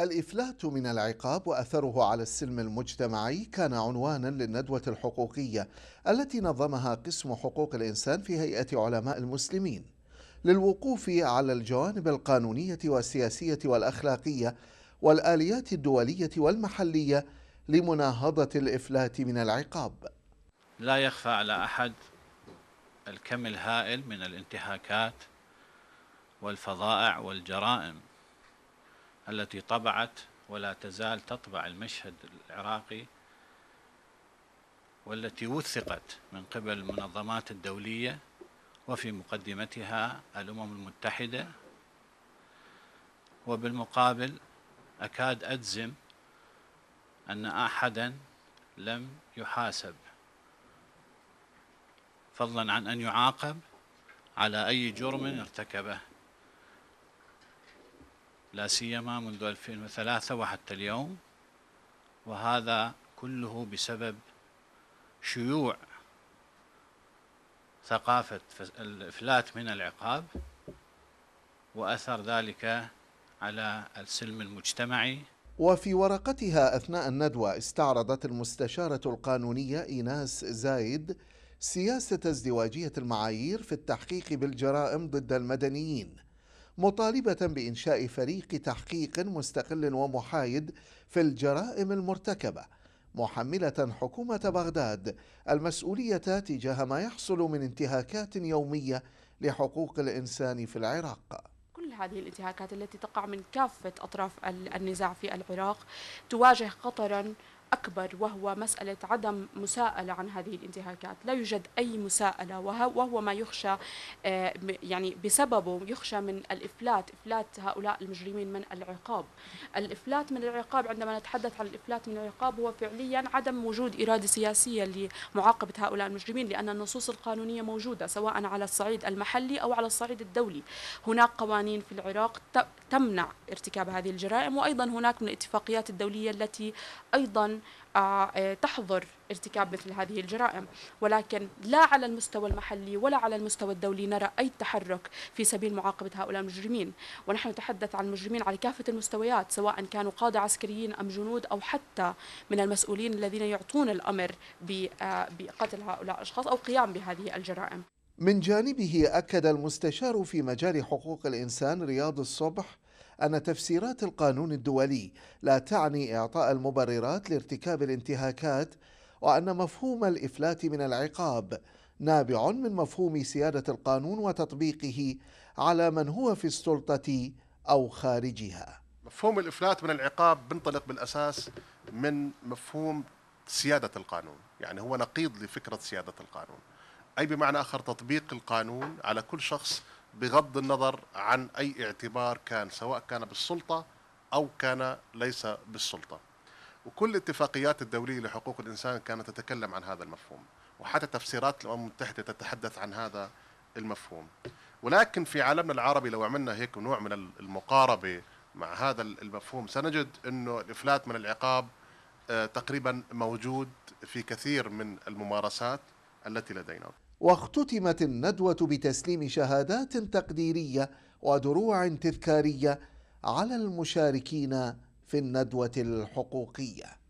الإفلات من العقاب وأثره على السلم المجتمعي كان عنوانا للندوة الحقوقية التي نظمها قسم حقوق الإنسان في هيئة علماء المسلمين للوقوف على الجوانب القانونية والسياسية والأخلاقية والآليات الدولية والمحلية لمناهضة الإفلات من العقاب لا يخفى على أحد الكم الهائل من الانتهاكات والفظائع والجرائم التي طبعت ولا تزال تطبع المشهد العراقي والتي وثقت من قبل المنظمات الدولية وفي مقدمتها الأمم المتحدة وبالمقابل أكاد أجزم أن أحدا لم يحاسب فضلا عن أن يعاقب على أي جرم ارتكبه لا سيما منذ 2003 وحتى اليوم وهذا كله بسبب شيوع ثقافة الإفلات من العقاب وأثر ذلك على السلم المجتمعي وفي ورقتها أثناء الندوة استعرضت المستشارة القانونية إيناس زايد سياسة ازدواجية المعايير في التحقيق بالجرائم ضد المدنيين مطالبة بإنشاء فريق تحقيق مستقل ومحايد في الجرائم المرتكبة محملة حكومة بغداد المسؤولية تجاه ما يحصل من انتهاكات يومية لحقوق الإنسان في العراق كل هذه الانتهاكات التي تقع من كافة أطراف النزاع في العراق تواجه خطرا أكبر وهو مسألة عدم مساءلة عن هذه الانتهاكات لا يوجد أي مساءلة وهو ما يخشى آه، يعني بسببه يخشى من الإفلات إفلات هؤلاء المجرمين من العقاب الإفلات من العقاب عندما نتحدث عن الإفلات من العقاب هو فعليا عدم وجود إرادة سياسية لمعاقبة هؤلاء المجرمين لأن النصوص القانونية موجودة سواء على الصعيد المحلي أو على الصعيد الدولي هناك قوانين في العراق تمنع ارتكاب هذه الجرائم وأيضا هناك من الاتفاقيات الدولية التي أيضا آه، آه، تحظر ارتكاب مثل هذه الجرائم ولكن لا على المستوى المحلي ولا على المستوى الدولي نرى أي تحرك في سبيل معاقبة هؤلاء المجرمين ونحن نتحدث عن المجرمين على كافة المستويات سواء كانوا قادة عسكريين أم جنود أو حتى من المسؤولين الذين يعطون الأمر آه، بقتل هؤلاء الأشخاص أو قيام بهذه الجرائم من جانبه أكد المستشار في مجال حقوق الإنسان رياض الصبح أن تفسيرات القانون الدولي لا تعني إعطاء المبررات لارتكاب الانتهاكات وأن مفهوم الإفلات من العقاب نابع من مفهوم سيادة القانون وتطبيقه على من هو في السلطة أو خارجها مفهوم الإفلات من العقاب بنطلق بالأساس من مفهوم سيادة القانون يعني هو نقيض لفكرة سيادة القانون أي بمعنى آخر تطبيق القانون على كل شخص بغض النظر عن أي اعتبار كان سواء كان بالسلطة أو كان ليس بالسلطة وكل الاتفاقيات الدولية لحقوق الإنسان كانت تتكلم عن هذا المفهوم وحتى تفسيرات الأمم المتحدة تتحدث عن هذا المفهوم ولكن في عالمنا العربي لو عملنا هيك نوع من المقاربة مع هذا المفهوم سنجد أنه الإفلات من العقاب آه، تقريبا موجود في كثير من الممارسات التي لدينا واختتمت الندوة بتسليم شهادات تقديرية ودروع تذكارية على المشاركين في الندوة الحقوقية